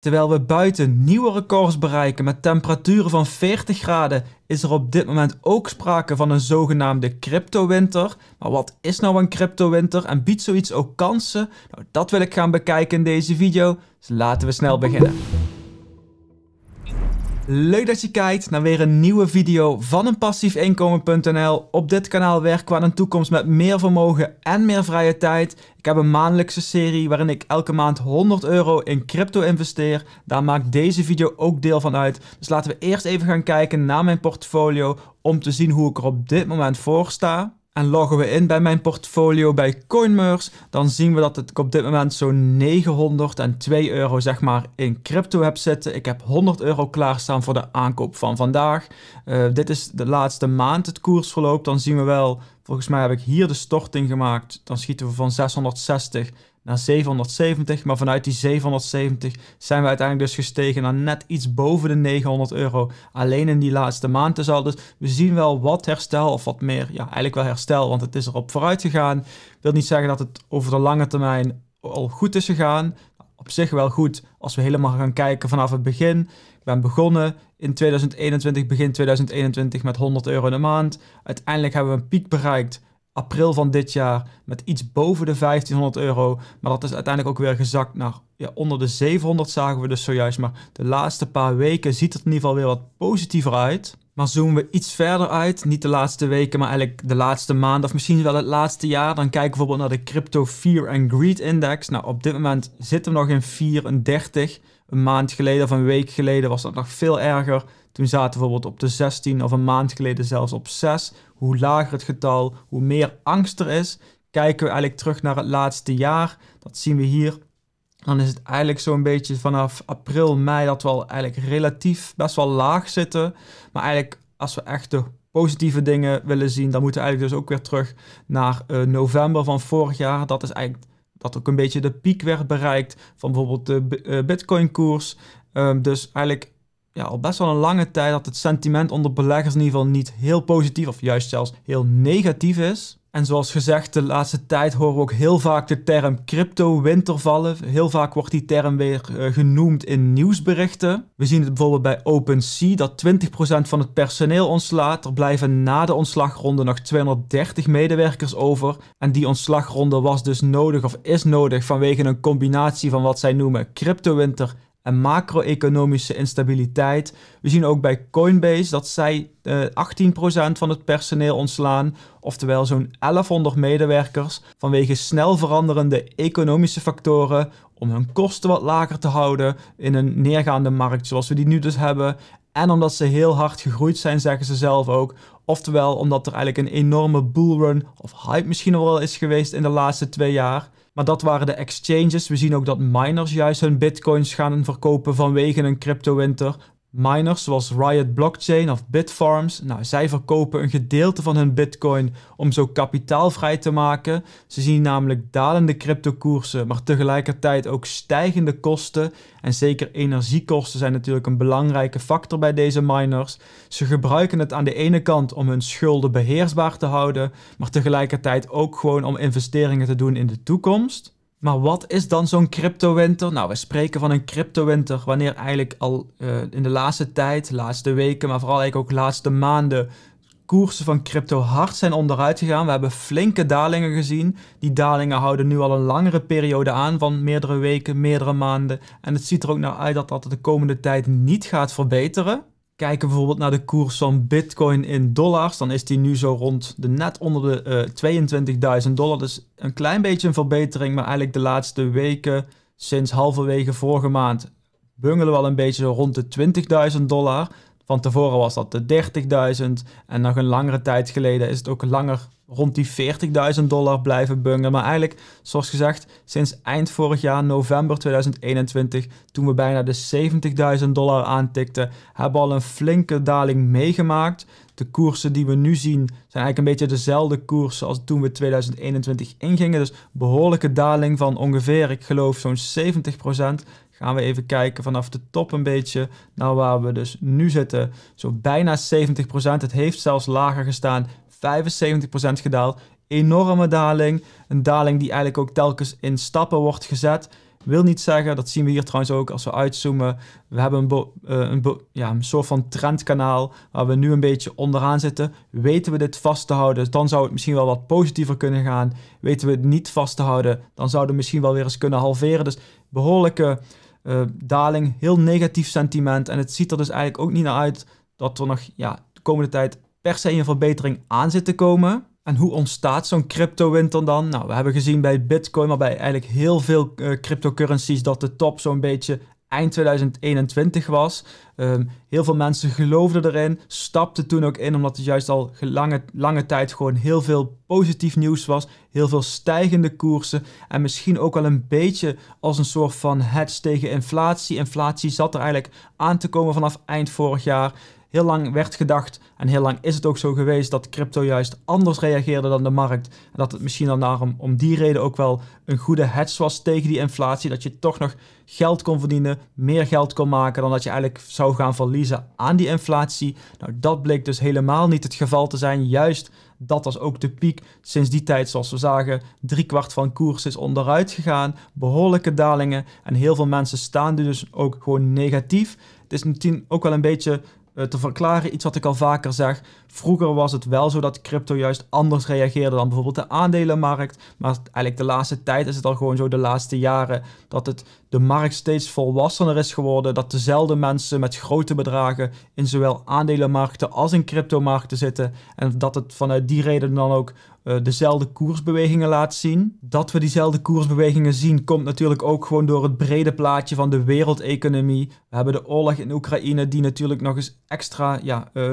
Terwijl we buiten nieuwe records bereiken met temperaturen van 40 graden, is er op dit moment ook sprake van een zogenaamde cryptowinter. Maar wat is nou een cryptowinter en biedt zoiets ook kansen? Nou, dat wil ik gaan bekijken in deze video, dus laten we snel beginnen. Leuk dat je kijkt naar weer een nieuwe video van een passiefinkomen.nl. Op dit kanaal werken we aan een toekomst met meer vermogen en meer vrije tijd. Ik heb een maandelijkse serie waarin ik elke maand 100 euro in crypto investeer. Daar maakt deze video ook deel van uit. Dus laten we eerst even gaan kijken naar mijn portfolio om te zien hoe ik er op dit moment voor sta. En loggen we in bij mijn portfolio bij CoinMerse. dan zien we dat ik op dit moment zo'n 902 euro zeg maar in crypto heb zitten. Ik heb 100 euro klaarstaan voor de aankoop van vandaag. Eh, dit is de laatste maand het koersverloop. Dan zien we wel, volgens mij heb ik hier de storting gemaakt. Dan schieten we van 660 naar 770. Maar vanuit die 770 zijn we uiteindelijk dus gestegen naar net iets boven de 900 euro. Alleen in die laatste maand dus al. Dus we zien wel wat herstel of wat meer. Ja, eigenlijk wel herstel, want het is erop vooruit gegaan. Wil niet zeggen dat het over de lange termijn al goed is gegaan. Op zich wel goed als we helemaal gaan kijken vanaf het begin. Ik ben begonnen in 2021, begin 2021 met 100 euro in de maand. Uiteindelijk hebben we een piek bereikt april van dit jaar met iets boven de 1500 euro. Maar dat is uiteindelijk ook weer gezakt naar ja, onder de 700 zagen we dus zojuist. Maar de laatste paar weken ziet het in ieder geval weer wat positiever uit. Maar zoomen we iets verder uit, niet de laatste weken, maar eigenlijk de laatste maand of misschien wel het laatste jaar, dan kijken we bijvoorbeeld naar de Crypto Fear and Greed Index. Nou, op dit moment zitten we nog in 34. Een maand geleden of een week geleden was dat nog veel erger. Toen zaten we bijvoorbeeld op de 16 of een maand geleden zelfs op 6. Hoe lager het getal, hoe meer angst er is. Kijken we eigenlijk terug naar het laatste jaar, dat zien we hier. Dan is het eigenlijk zo'n beetje vanaf april, mei dat we al eigenlijk relatief best wel laag zitten. Maar eigenlijk als we echt de positieve dingen willen zien, dan moeten we eigenlijk dus ook weer terug naar eh, november van vorig jaar. Dat is eigenlijk dat ook een beetje de piek werd bereikt van bijvoorbeeld de eh, Bitcoin-koers. Ehm, dus eigenlijk ja, al best wel een lange tijd dat het sentiment onder beleggers in ieder geval niet heel positief of juist zelfs heel negatief is. En zoals gezegd, de laatste tijd horen we ook heel vaak de term crypto vallen. Heel vaak wordt die term weer eh, genoemd in nieuwsberichten. We zien het bijvoorbeeld bij OpenSea dat 20% van het personeel ontslaat. Er blijven na de ontslagronde nog 230 medewerkers over. En die ontslagronde was dus nodig of is nodig vanwege een combinatie van wat zij noemen crypto-winter en macro-economische instabiliteit. We zien ook bij Coinbase dat zij eh, 18% van het personeel ontslaan, oftewel zo'n 1100 medewerkers, vanwege snel veranderende economische factoren om hun kosten wat lager te houden in een neergaande markt zoals we die nu dus hebben. En omdat ze heel hard gegroeid zijn, zeggen ze zelf ook. Oftewel omdat er eigenlijk een enorme bullrun of hype misschien wel is geweest in de laatste twee jaar. Maar dat waren de exchanges. We zien ook dat miners juist hun bitcoins gaan verkopen vanwege een cryptowinter. Miners zoals Riot Blockchain of Bitfarms, nou, zij verkopen een gedeelte van hun bitcoin om zo kapitaal vrij te maken. Ze zien namelijk dalende cryptokoersen, maar tegelijkertijd ook stijgende kosten. En zeker energiekosten zijn natuurlijk een belangrijke factor bij deze miners. Ze gebruiken het aan de ene kant om hun schulden beheersbaar te houden, maar tegelijkertijd ook gewoon om investeringen te doen in de toekomst. Maar wat is dan zo'n cryptowinter? Nou, we spreken van een cryptowinter wanneer eigenlijk al eh, in de laatste tijd, laatste weken, maar vooral eigenlijk ook laatste maanden, koersen van crypto hard zijn onderuit gegaan. We hebben flinke dalingen gezien. Die dalingen houden nu al een langere periode aan van meerdere weken, meerdere maanden. En het ziet er ook naar uit dat dat de komende tijd niet gaat verbeteren kijken bijvoorbeeld naar de koers van Bitcoin in dollars, dan is die nu zo rond de net onder de uh, eh, 22.000 dollar. Dus een klein beetje een verbetering, maar eigenlijk de laatste weken, sinds halverwege vorige maand, bungelen we al een beetje rond de 20.000 dollar. Van tevoren was dat de 30.000 en nog een langere tijd geleden is het ook langer rond die 40.000 dollar blijven bungelen. Maar eigenlijk, zoals gezegd, sinds eind vorig jaar, november 2021, toen we bijna de 70.000 dollar aantikten, hebben we al een flinke daling meegemaakt. De koersen die we nu zien zijn eigenlijk een beetje dezelfde koersen als toen we 2021 ingingen. Dus behoorlijke daling van ongeveer, ik geloof, zo'n 70% gaan we even kijken vanaf de top een beetje naar waar we dus nu zitten. Zo bijna 70%. Het heeft zelfs lager gestaan. 75% gedaald. Enorme daling. Een daling die eigenlijk ook telkens in stappen wordt gezet. Wil niet zeggen, dat zien we hier trouwens ook als we uitzoomen. We hebben een, eh, een, ja, een soort van trendkanaal waar we nu een beetje onderaan zitten. Weten we dit vast te houden, dan zou het misschien wel wat positiever kunnen gaan. Weten we het niet vast te houden, dan zouden we misschien wel weer eens kunnen halveren. Dus behoorlijke uh, daling, heel negatief sentiment. En het ziet er dus eigenlijk ook niet naar uit dat er nog ja, de komende tijd per se een verbetering aan zit te komen. En hoe ontstaat zo'n crypto-winter dan? Nou, we hebben gezien bij Bitcoin, maar bij eigenlijk heel veel eh, cryptocurrencies, dat de top zo'n beetje eind 2021 was. Ehm, heel veel mensen geloofden erin, stapten toen ook in, omdat het juist al lange, lange tijd gewoon heel veel positief nieuws was. Heel veel stijgende koersen en misschien ook wel een beetje als een soort van hedge tegen inflatie. Inflatie zat er eigenlijk aan te komen vanaf eind vorig jaar. Heel lang werd gedacht, en heel lang is het ook zo geweest, dat crypto juist anders reageerde dan de markt. En dat het misschien dan daarom om die reden ook wel een goede hedge was tegen die inflatie. Dat je toch nog geld kon verdienen, meer geld kon maken dan dat je eigenlijk zou gaan verliezen aan die inflatie. Nou, dat bleek dus helemaal niet het geval te zijn. Juist dat was ook de piek. Sinds die tijd, zoals we zagen, kwart van koers is onderuit gegaan. Behoorlijke dalingen. En heel veel mensen staan nu dus ook gewoon negatief. Het is natuurlijk ook wel een beetje eh, te verklaren. Iets wat ik al vaker zeg. Vroeger was het wel zo dat crypto juist anders reageerde dan bijvoorbeeld de aandelenmarkt. Maar eigenlijk de laatste tijd is het al gewoon zo, de laatste jaren, dat het de markt steeds volwassener is geworden. Dat dezelfde mensen met grote bedragen in zowel aandelenmarkten als in cryptomarkten zitten. En dat het vanuit die reden dan ook eh, dezelfde koersbewegingen laat zien. Dat we diezelfde koersbewegingen zien komt natuurlijk ook gewoon door het brede plaatje van de wereldeconomie. We hebben de oorlog in Oekraïne die natuurlijk nog eens extra, ja, eh,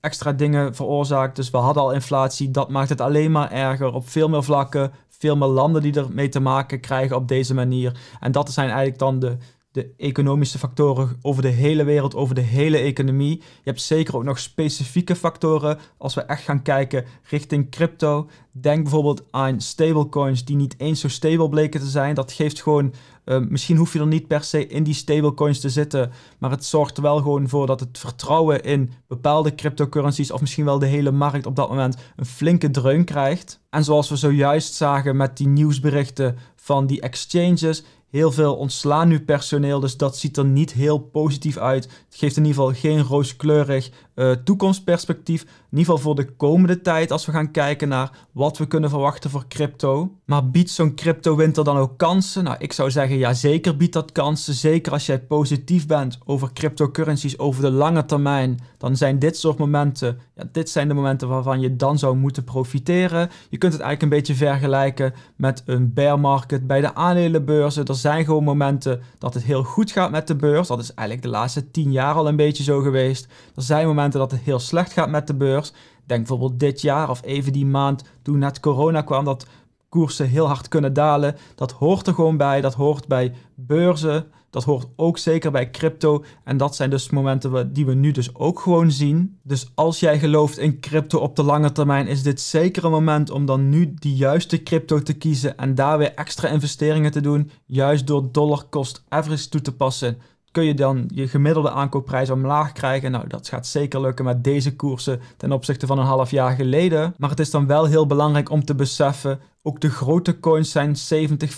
extra dingen veroorzaakt. Dus we hadden al inflatie, dat maakt het alleen maar erger op veel meer vlakken. Veel meer landen die ermee te maken krijgen op deze manier. En dat zijn eigenlijk dan de de economische factoren over de hele wereld, over de hele economie. Je hebt zeker ook nog specifieke factoren als we echt gaan kijken richting crypto. Denk bijvoorbeeld aan stablecoins die niet eens zo stable bleken te zijn. Dat geeft gewoon, eh, misschien hoef je er niet per se in die stablecoins te zitten, maar het zorgt er wel gewoon voor dat het vertrouwen in bepaalde cryptocurrencies of misschien wel de hele markt op dat moment een flinke dreun krijgt. En zoals we zojuist zagen met die nieuwsberichten van die exchanges, heel veel ontslaan nu personeel. Dus dat ziet er niet heel positief uit. Het geeft in ieder geval geen rooskleurig, eh, toekomstperspectief. In ieder geval voor de komende tijd als we gaan kijken naar wat we kunnen verwachten voor crypto. Maar biedt zo'n crypto winter dan ook kansen? Nou, ik zou zeggen ja, zeker biedt dat kansen. Zeker als jij positief bent over cryptocurrencies over de lange termijn, dan zijn dit soort momenten, ja, dit zijn de momenten waarvan je dan zou moeten profiteren. Je kunt het eigenlijk een beetje vergelijken met een bear market bij de aandelenbeurzen. Er zijn gewoon momenten dat het heel goed gaat met de beurs. Dat is eigenlijk de laatste tien jaar al een beetje zo geweest. Er zijn momenten dat het heel slecht gaat met de beurs. Denk bijvoorbeeld dit jaar of even die maand toen net corona kwam, dat koersen heel hard kunnen dalen. Dat hoort er gewoon bij. Dat hoort bij beurzen. Dat hoort ook zeker bij crypto. En dat zijn dus momenten die we nu dus ook gewoon zien. Dus als jij gelooft in crypto op de lange termijn, is dit zeker een moment om dan nu die juiste crypto te kiezen en daar weer extra investeringen te doen. Juist door dollar cost average toe te passen kun je dan je gemiddelde aankoopprijs omlaag krijgen. Nou, dat gaat zeker lukken met deze koersen ten opzichte van een half jaar geleden. Maar het is dan wel heel belangrijk om te beseffen ook de grote coins zijn 70,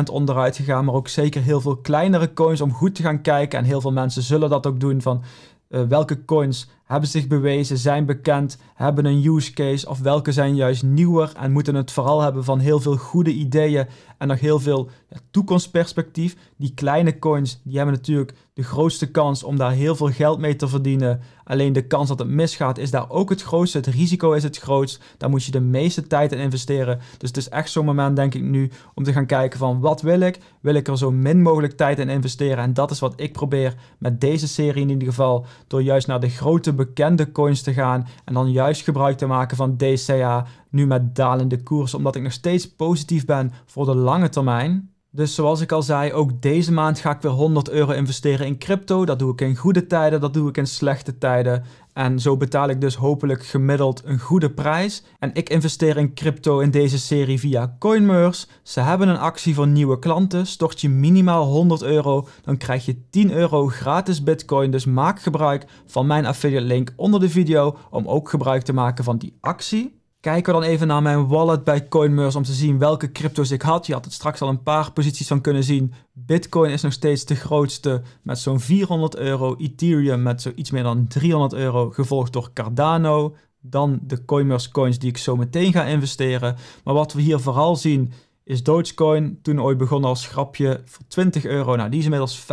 75% onderuit gegaan. Maar ook zeker heel veel kleinere coins om goed te gaan kijken. En heel veel mensen zullen dat ook doen van eh, welke coins hebben zich bewezen, zijn bekend, hebben een use case of welke zijn juist nieuwer en moeten het vooral hebben van heel veel goede ideeën en nog heel veel ja, toekomstperspectief. Die kleine coins die hebben natuurlijk de grootste kans om daar heel veel geld mee te verdienen. Alleen de kans dat het misgaat is daar ook het grootste, het risico is het grootst. Daar moet je de meeste tijd in investeren. Dus het is echt zo'n moment denk ik nu om te gaan kijken van wat wil ik? Wil ik er zo min mogelijk tijd in investeren? En dat is wat ik probeer met deze serie in ieder geval door juist naar de grote bekende coins te gaan en dan juist gebruik te maken van DCA nu met dalende koers, omdat ik nog steeds positief ben voor de lange termijn. Dus zoals ik al zei, ook deze maand ga ik weer 100 euro investeren in crypto. Dat doe ik in goede tijden, dat doe ik in slechte tijden. En zo betaal ik dus hopelijk gemiddeld een goede prijs. En ik investeer in crypto in deze serie via CoinMers. Ze hebben een actie voor nieuwe klanten. Stort je minimaal 100 euro, dan krijg je 10 euro gratis bitcoin. Dus maak gebruik van mijn affiliate link onder de video om ook gebruik te maken van die actie. Kijken we dan even naar mijn wallet bij CoinMers om te zien welke crypto's ik had. Je had het straks al een paar posities van kunnen zien. Bitcoin is nog steeds de grootste met zo'n 400 euro. Ethereum met zoiets meer dan 300 euro, gevolgd door Cardano. Dan de CoinMers coins die ik zo meteen ga investeren. Maar wat we hier vooral zien is Dogecoin. Toen ooit begonnen als grapje voor 20 euro. Nou, die is inmiddels 85%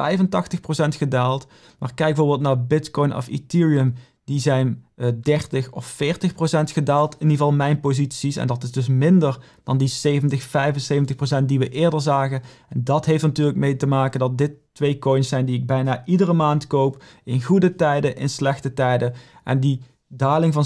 gedaald. Maar kijk bijvoorbeeld naar Bitcoin of Ethereum. Die zijn 30 eh, of 40 procent gedaald. In ieder geval mijn posities. En dat is dus minder dan die 70, 75 procent die we eerder zagen. En dat heeft natuurlijk mee te maken dat dit twee coins zijn die ik bijna iedere maand koop. In goede tijden, in slechte tijden. En die daling van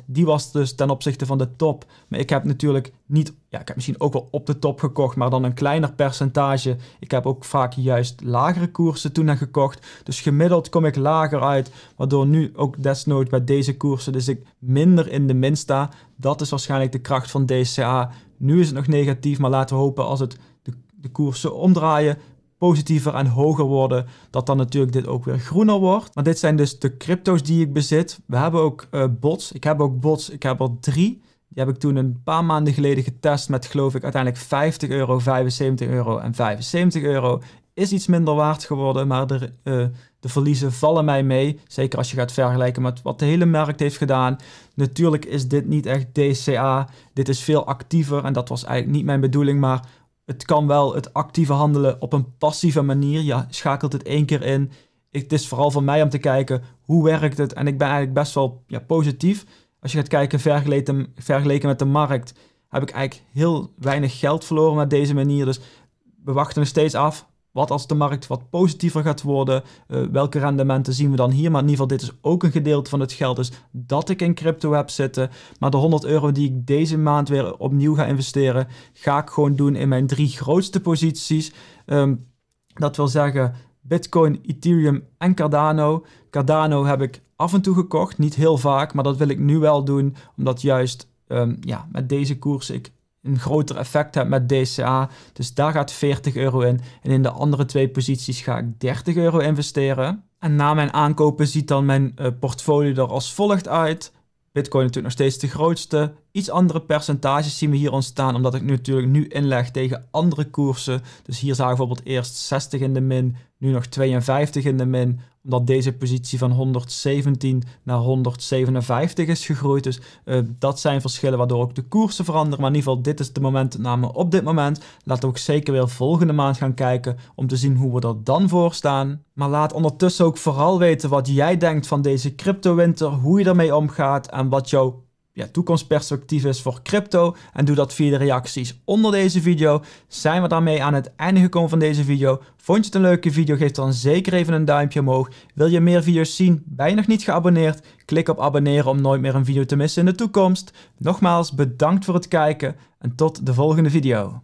70%, die was dus ten opzichte van de top. Maar ik heb natuurlijk niet, ja, ik heb misschien ook wel op de top gekocht, maar dan een kleiner percentage. Ik heb ook vaak juist lagere koersen toen dan gekocht. Dus gemiddeld kom ik lager uit, waardoor nu ook desnoods bij deze koersen dus ik minder in de min sta. Dat is waarschijnlijk de kracht van DCA. Nu is het nog negatief, maar laten we hopen als het de, de koersen omdraaien, positiever en hoger worden, dat dan natuurlijk dit ook weer groener wordt. Maar dit zijn dus de crypto's die ik bezit. We hebben ook eh, bots. Ik heb ook bots. Ik heb er drie. Die heb ik toen een paar maanden geleden getest met geloof ik uiteindelijk 50 euro, 75 euro en 75 euro. Is iets minder waard geworden, maar de, eh, de verliezen vallen mij mee. Zeker als je gaat vergelijken met wat de hele markt heeft gedaan. Natuurlijk is dit niet echt DCA. Dit is veel actiever en dat was eigenlijk niet mijn bedoeling. Maar het kan wel het actieve handelen op een passieve manier. Je schakelt het één keer in. het is vooral van mij om te kijken hoe werkt het. En ik ben eigenlijk best wel ja, positief. Als je gaat kijken vergeleken, vergeleken met de markt, heb ik eigenlijk heel weinig geld verloren met deze manier. Dus we wachten nog steeds af wat als de markt wat positiever gaat worden? Eh, welke rendementen zien we dan hier? Maar in ieder geval, dit is ook een gedeelte van het geld dus dat ik in crypto heb zitten. Maar de 100 euro die ik deze maand weer opnieuw ga investeren, ga ik gewoon doen in mijn drie grootste posities. Ehm, dat wil zeggen Bitcoin, Ethereum en Cardano. Cardano heb ik af en toe gekocht, niet heel vaak, maar dat wil ik nu wel doen, omdat juist ehm, ja, met deze koers ik een groter effect hebt met DCA. Dus daar gaat 40 euro in. En in de andere twee posities ga ik 30 euro investeren. En na mijn aankopen ziet dan mijn uh, portfolio er als volgt uit. Bitcoin natuurlijk nog steeds de grootste. Iets andere percentages zien we hier ontstaan, omdat ik natuurlijk nu inleg tegen andere koersen. Dus hier zagen we bijvoorbeeld eerst 60 in de min, nu nog 52 in de min, omdat deze positie van 117 naar 157 is gegroeid. Dus eh, dat zijn verschillen waardoor ook de koersen veranderen. Maar in ieder geval, dit is de namelijk op dit moment. Laten we ook zeker weer volgende maand gaan kijken om te zien hoe we er dan voor staan. Maar laat ondertussen ook vooral weten wat jij denkt van deze crypto winter, hoe je ermee omgaat en wat jouw ja, toekomstperspectief is voor crypto. En doe dat via de reacties onder deze video. Zijn we daarmee aan het einde gekomen van deze video. Vond je het een leuke video? Geef dan zeker even een duimpje omhoog. Wil je meer video's zien? Ben je nog niet geabonneerd? Klik op abonneren om nooit meer een video te missen in de toekomst. Nogmaals, bedankt voor het kijken en tot de volgende video.